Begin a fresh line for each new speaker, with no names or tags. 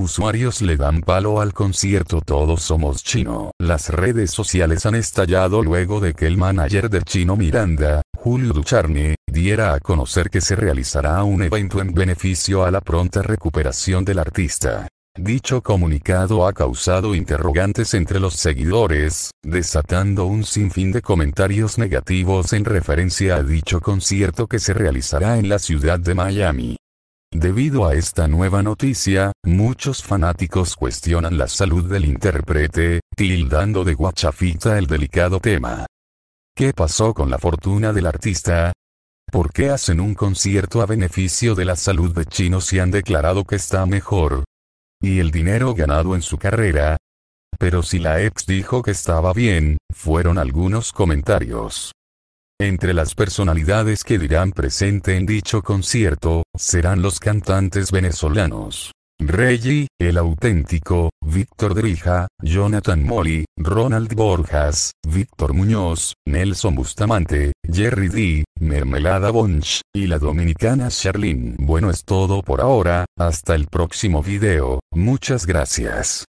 Usuarios le dan palo al concierto Todos somos chino. Las redes sociales han estallado luego de que el manager de Chino Miranda, Julio Ducharme, diera a conocer que se realizará un evento en beneficio a la pronta recuperación del artista. Dicho comunicado ha causado interrogantes entre los seguidores, desatando un sinfín de comentarios negativos en referencia a dicho concierto que se realizará en la ciudad de Miami. Debido a esta nueva noticia, muchos fanáticos cuestionan la salud del intérprete, tildando de guachafita el delicado tema. ¿Qué pasó con la fortuna del artista? ¿Por qué hacen un concierto a beneficio de la salud de Chino si han declarado que está mejor? ¿Y el dinero ganado en su carrera? Pero si la ex dijo que estaba bien, fueron algunos comentarios. Entre las personalidades que dirán presente en dicho concierto, serán los cantantes venezolanos. Reggie, el auténtico, Víctor Drija, Jonathan Molly, Ronald Borjas, Víctor Muñoz, Nelson Bustamante, Jerry D, Mermelada Bunch, y la dominicana Charlene. Bueno es todo por ahora, hasta el próximo video, muchas gracias.